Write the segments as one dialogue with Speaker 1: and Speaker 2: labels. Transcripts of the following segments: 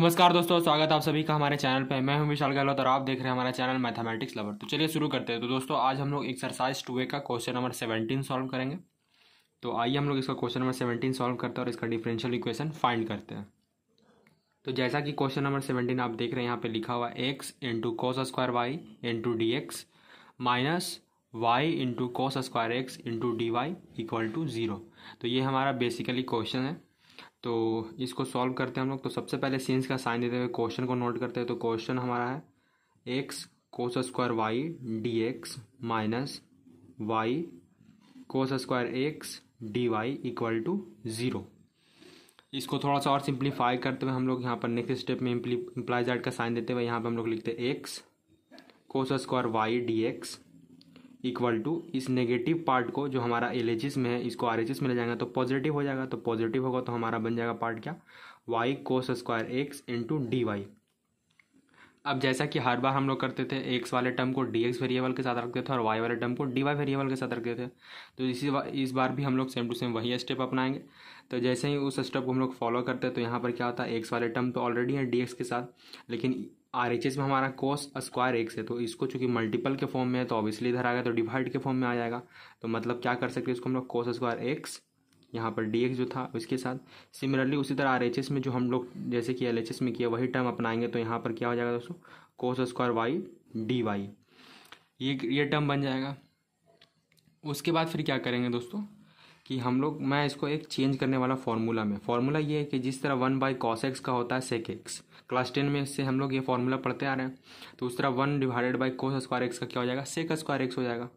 Speaker 1: नमस्कार दोस्तों स्वागत आप सभी का हमारे चैनल पे मैं हूं विशाल गहलोत और आप देख रहे हैं हमारा चैनल मैथमेटिक्स लवर तो चलिए शुरू करते हैं तो दोस्तों आज हम लोग एक्सरसाइज टू ए का क्वेश्चन नंबर सेवनटीन सॉल्व करेंगे तो आइए हम लोग इसका क्वेश्चन नंबर सेवनटीन सॉल्व करते हैं और इसका डिफरेंशियल इक्वेशन फाइंड करते हैं तो जैसा कि क्वेश्चन नंबर सेवनटीन आप देख रहे हैं यहाँ पर लिखा हुआ x into cos square y into d x minus y into cos square x into d y equal to zero तो ये हमारा बेसिकली क्वेश्चन है तो इसको सॉल्व करते हैं हम लोग तो सबसे पहले सीन्स का साइन देते हुए क्वेश्चन को नोट करते हैं तो क्वेश्चन हमारा है x cos square y d x minus y cos square x d y equal to zero इसको थोड़ा सा और सिंप्लीफाई करते हुए हम लोग यहाँ पर नेक्स्ट स्टेप में इम्प्लाइज का साइन देते हुए यहाँ पर हम लोग लिखते हैं x cos square y d x equal to इस नेगेटिव पार्ट को जो हमारा एल में है इसको आर में ले जाएंगे तो पॉजिटिव हो जाएगा तो पॉजिटिव होगा तो हमारा बन जाएगा पार्ट क्या y cos square x into d y अब जैसा कि हर बार हम लोग करते थे एक्स वाले टर्म को डी एक्स वेरिएबल के साथ रखते थे और वाई वाले टर्म को डी वाई वेरिएबल के साथ रखते थे तो इसी बार इस बार भी हम लोग सेम टू सेम वही स्टेप अपनाएंगे तो जैसे ही उस स्टेप को हम लोग फॉलो करते हैं तो यहाँ पर क्या होता है एक्स वाले टर्म तो ऑलरेडी है डी एक्स के साथ लेकिन आर एच एस में हमारा कॉस स्क्वायर एक्स है तो इसको चूंकि मल्टीपल के फॉर्म में है तो ऑब्वियसली इधर आ गया तो डिवाइड के फॉर्म में आ जाएगा तो मतलब क्या कर सकते हैं इसको हम लोग कॉस स्क्वायर एक्स यहाँ पर डी एक्स जो था उसके साथ सिमिलरली उसी तरह आर एच एस में जो हम लोग जैसे कि एल एच एस में किया वही टर्म अपनाएंगे तो यहाँ पर क्या हो जाएगा दोस्तों cos square y d y ये ये टर्म बन जाएगा उसके बाद फिर क्या करेंगे दोस्तों कि हम लोग मैं इसको एक चेंज करने वाला फार्मूला में फार्मूला ये है कि जिस तरह वन बाई कॉस एक्स का होता है सेक एक्स क्लास टेन में इससे हम लोग ये फार्मूला पढ़ते आ रहे हैं तो उस तरह one divided by cos square x का क्या हो जाएगा सेक स्क्वायर एक्स हो जाएगा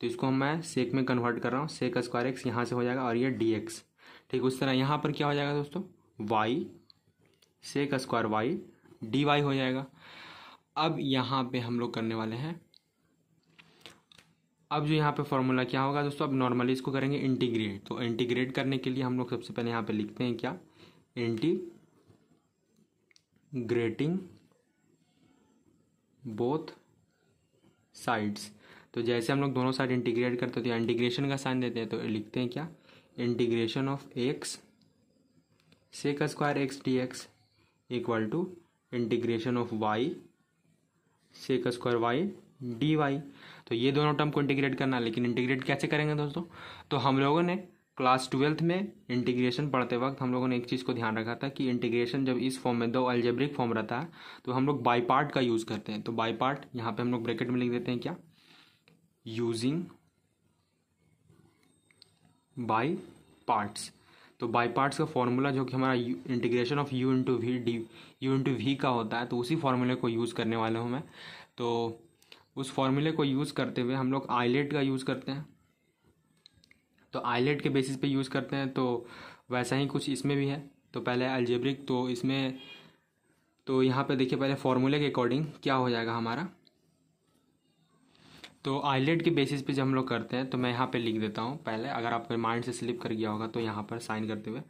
Speaker 1: तो इसको मैं सेक में कन्वर्ट कर रहा हूँ सेक स्क्वायर एक्स यहाँ से हो जाएगा और ये डी एक्स ठीक उस तरह यहाँ पर क्या हो जाएगा दोस्तों y sec square y d y हो जाएगा अब यहाँ पे हम लोग करने वाले हैं अब जो यहाँ पे फॉर्मूला क्या होगा दोस्तों अब नॉर्मली इसको करेंगे इंटीग्रेट तो इंटीग्रेट करने के लिए हम लोग सबसे पहले यहाँ पे लिखते हैं क्या इंटीग्रेटिंग बोथ साइड्स तो जैसे हम लोग दोनों साइड इंटीग्रेट करते हैं तो इंटीग्रेशन का साइन देते हैं तो लिखते हैं क्या integration of x sec square x d x equal to integration of y sec square y d y तो ये दोनों टर्म को इंटीग्रेट करना है लेकिन इंटीग्रेट कैसे करेंगे दोस्तों तो हम लोगों ने क्लास ट्वेल्थ में इंटीग्रेशन पढ़ते वक्त हम लोगों ने एक चीज़ को ध्यान रखा था कि इंटीग्रेशन जब इस फॉर्म में दो अल्जेब्रिक फॉर्म रहता है तो हम लोग बाई पार्ट का यूज़ करते हैं तो बाई पार्ट यहाँ पे हम लोग ब्रैकेट में लिख देते हैं क्या यूजिंग बाई पार्ट्स तो बाई पार्ट्स का फॉर्मूला जो कि हमारा integration of u into v d u into v का होता है तो उसी फॉर्मूले को यूज़ करने वाले हूँ मैं तो उस फॉर्मूले को यूज़ करते हुए हम लोग आईलेट का यूज़ करते हैं तो आईलेट के बेसिस पे यूज़ करते हैं तो वैसा ही कुछ इसमें भी है तो पहले अल्जेब्रिक तो इसमें तो यहाँ पे देखिए पहले फार्मूले के अकॉर्डिंग क्या हो जाएगा हमारा तो आईलेट के बेसिस पे जब हम लोग करते हैं तो मैं यहाँ पे लिख देता हूँ पहले अगर आपके माइंड से स्लिप कर गया होगा तो यहाँ पर साइन करते हुए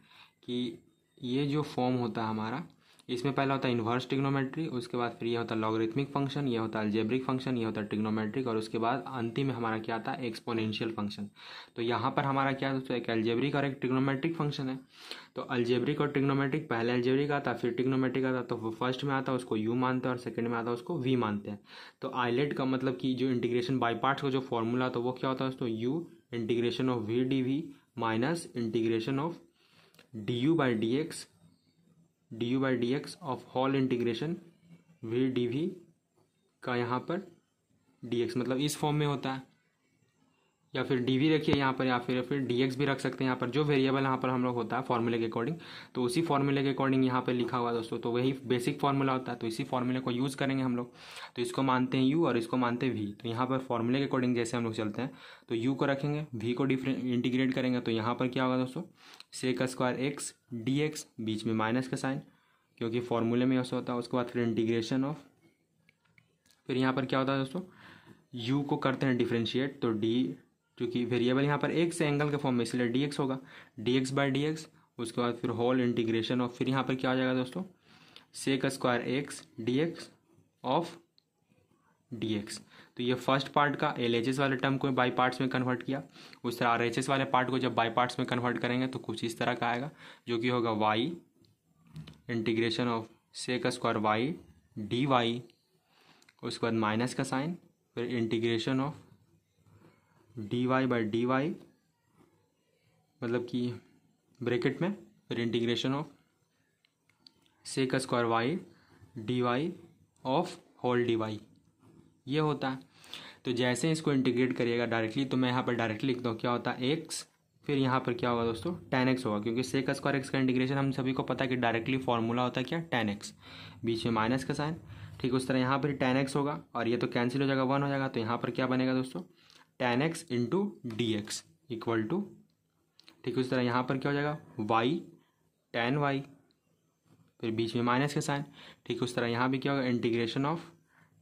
Speaker 1: कि ये जो फॉर्म होता है हमारा इसमें पहला होता है इन्वर्स टिग्नोमेट्री उसके बाद फिर ये होता है लॉगरिथमिक फंक्शन ये होता है अल्जेब्रिक फंक्शन ये होता है टिग्नोमेट्रिक और उसके बाद अंतिम में हमारा क्या आता है एक्सपोनेंशियल फंक्शन तो यहाँ पर हमारा क्या दोस्तों एक अल्जेब्रिक और एक टिग्नोमेट्रिक फंक्शन है तो अल्जेब्रिक और टिग्नोमेट्रिक पहले अल्जेब्रिक आता फिर टिग्नोमेट्रिक आता तो वो फर्स्ट में आता है उसको यू मानते हैं और सेकेंड में आता है उसको वी मानते हैं तो आईलेट का मतलब कि जो इंटीग्रेशन बाई का जो फॉर्मूला तो वो क्या होता है दोस्तों u integration of v d v minus integration of d u by d x d u by d x of whole integration v d v का यहाँ पर डी एक्स मतलब इस फॉर्म में होता है या फिर डी वी रखिए यहाँ पर या फिर फिर डी एक्स भी रख सकते हैं यहाँ पर जो वेरिएबल यहाँ पर हम लोग होता है फॉर्मूले के अकॉर्डिंग तो उसी फॉर्मूले के अकॉर्डिंग यहाँ पर लिखा हुआ दोस्तों तो वही बेसिक फॉर्मूला होता है तो इसी फॉर्मूले को यूज़ करेंगे हम लोग तो इसको मानते हैं यू और इसको मानते हैं वी तो यहाँ पर फॉर्मूले के अकॉर्डिंग जैसे हम लोग चलते हैं तो यू को रखेंगे वी को डिफरें इंटीग्रेट करेंगे तो यहाँ पर क्या होगा दोस्तों से का स्क्वायर एक्स डी एक्स बीच में माइनस का साइन क्योंकि फॉर्मूले में ऐसा होता है उसके बाद फिर इंटीग्रेशन ऑफ फिर यहाँ पर क्या होता है दोस्तों यू को करते हैं डिफ्रेंशिएट तो डी क्योंकि वेरिएबल यहाँ पर एक से एंगल के फॉर्म में इसलिए डी एक्स होगा d x by d x उसके बाद फिर होल इंटीग्रेशन ऑफ फिर यहाँ पर क्या आ जाएगा दोस्तों sec square x d x of d x तो ये फर्स्ट पार्ट का एल एच एस वाले टर्म को बाई पार्ट्स में कन्वर्ट किया उस तरह आर एच एस वाले पार्ट को जब बाई पार्ट्स में कन्वर्ट करेंगे तो कुछ इस तरह का आएगा जो कि होगा y integration of sec square y d y उसके बाद माइनस का साइन फिर integration of d y by d y मतलब कि ब्रैकेट में फिर integration of sec square y d y of whole d y ये होता है तो जैसे इसको इंटीग्रेट करिएगा डायरेक्टली तो मैं यहाँ पर डायरेक्टली लिखता हूँ क्या होता है एक्स फिर यहाँ पर क्या होगा दोस्तों टेन एक्स होगा क्योंकि सेक स्क्वायर एक्स का इंटीग्रेशन हम सभी को पता है कि डायरेक्टली फॉर्मूला होता है क्या टेन एक्स बीच में माइनस का साइन ठीक उस तरह यहाँ पर टेन एक्स होगा और ये तो कैंसिल हो जाएगा वन हो जाएगा तो यहाँ पर क्या बनेगा दोस्तों tan x into d x equal to ठीक है उस तरह यहाँ पर क्या हो जाएगा वाई टेन वाई फिर बीच में माइनस के साइन ठीक उस तरह यहाँ भी क्या होगा integration of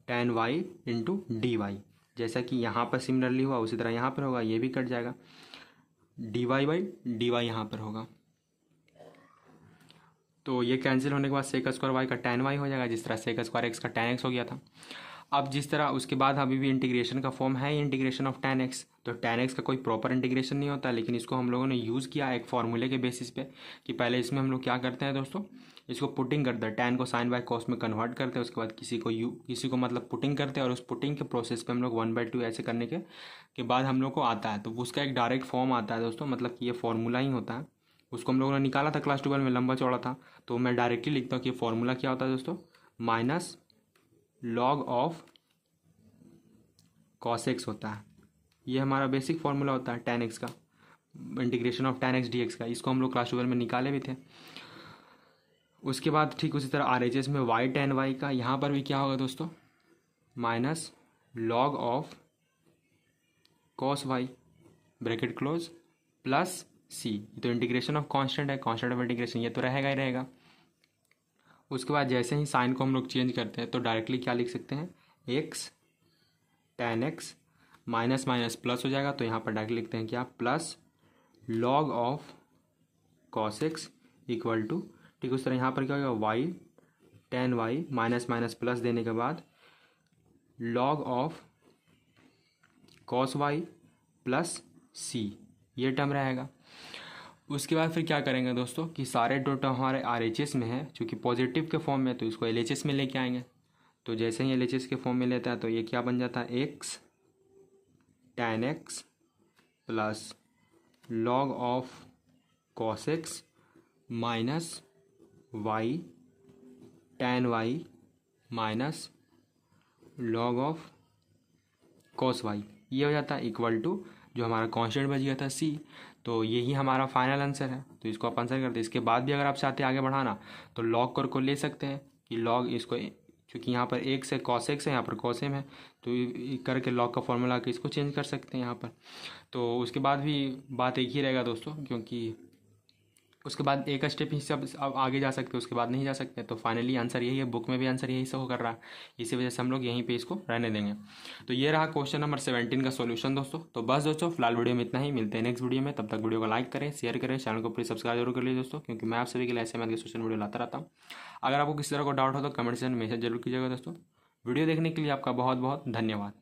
Speaker 1: tan y into d y जैसा कि यहाँ पर सिमिलरली हुआ उसी तरह यहाँ पर होगा ये भी कट जाएगा d y by d y यहाँ पर होगा तो ये कैंसिल होने के बाद सेक स्क्वायर वाई का टेन वाई हो जाएगा जिस तरह सेक स्क्वायर एक्स का टेन एक्स हो गया था अब जिस तरह उसके बाद अभी भी इंटीग्रेशन का फॉर्म है इंटीग्रेशन ऑफ टेन एक्स तो टेन एक्स का कोई प्रॉपर इंटीग्रेशन नहीं होता लेकिन इसको हम लोगों ने यूज़ किया एक फार्मूले के बेसिस पे कि पहले इसमें हम लोग क्या करते हैं दोस्तों इसको पुटिंग करते हैं टेन को साइन बाय कॉस में कन्वर्ट करते हैं उसके बाद किसी को यू किसी को मतलब पुटिंग करते हैं और उस पुटिंग के प्रोसेस पे हम लोग वन बाई टू ऐसे करने के के बाद हम लोग को आता है तो उसका एक डायरेक्ट फॉर्म आता है दोस्तों मतलब कि ये फार्मूला ही होता है उसको हम लोगों ने निकाला था क्लास ट्वेल्व में लंबा चौड़ा था तो मैं डायरेक्टली लिखता हूँ कि ये फार्मूला क्या होता है दोस्तों minus log of cos x होता है ये हमारा बेसिक फॉर्मूला होता है टेन एक्स का integration of tan x d x का इसको हम लोग क्लास ट्वेल्व में निकाले भी थे उसके बाद ठीक उसी तरह आर एच एस में वाई टेन वाई का यहाँ पर भी क्या होगा दोस्तों minus log of cos y bracket close plus c तो इंटीग्रेशन ऑफ कॉन्स्टेंट है कॉन्स्टेंट ऑफ इंटीग्रेशन ये तो रहेगा ही रहेगा उसके बाद जैसे ही साइन को हम लोग चेंज करते हैं तो डायरेक्टली क्या लिख सकते हैं x tan x minus minus plus हो जाएगा तो यहाँ पर डायरेक्ट लिखते हैं क्या plus log of cos x equal to ठीक उस तरह यहाँ पर क्या होगा y tan y minus minus plus देने के बाद log of cos y plus c ये टर्म रहेगा उसके बाद फिर क्या करेंगे दोस्तों कि सारे डोटा हमारे आर में है चूँकि पॉजिटिव के फॉर्म में तो इसको एल में लेके आएंगे तो जैसे ही एल के फॉर्म में लेता है तो ये क्या बन जाता है x tan x plus log of cos x minus y tan y minus log of cos y ये हो जाता है इक्वल टू जो हमारा कॉन्स्टेंट बच गया था सी तो यही हमारा फाइनल आंसर है तो इसको आप आंसर करते हैं इसके बाद भी अगर आप चाहते हैं आगे बढ़ाना तो लॉग कर को ले सकते हैं कि लॉग इसको क्योंकि यहाँ पर एक से कॉस एक्स है यहाँ पर कॉस एम है तो करके लॉग का फॉर्मूला के इसको चेंज कर सकते हैं यहाँ पर तो उसके बाद भी बात एक ही रहेगा दोस्तों क्योंकि उसके बाद एक स्टेप ही सब अब आगे जा सकते उसके बाद नहीं जा सकते तो फाइनली आंसर यही है बुक में भी आंसर यही सब कर रहा है इसी वजह से हम लोग यहीं पे इसको रहने देंगे तो ये रहा क्वेश्चन नंबर सेवेंटीन का सोल्यूशन दोस्तों तो बस दोस्तों फिलहाल वीडियो में इतना ही मिलते हैं नेक्स्ट वीडियो में तब तक वीडियो को लाइक करें शेयर करें चैनल को प्लीज सब्सक्राइब जरूर कर लीजिए दोस्तों क्योंकि मैं आप सभी के लिए ऐसे मैं सोशल वीडियो लाता रहता हूँ अगर आपको किसी तरह का डाउट हो तो कमेंट से मैसेज जरूर कीजिएगा दोस्तों वीडियो देखने के लिए आपका बहुत बहुत धन्यवाद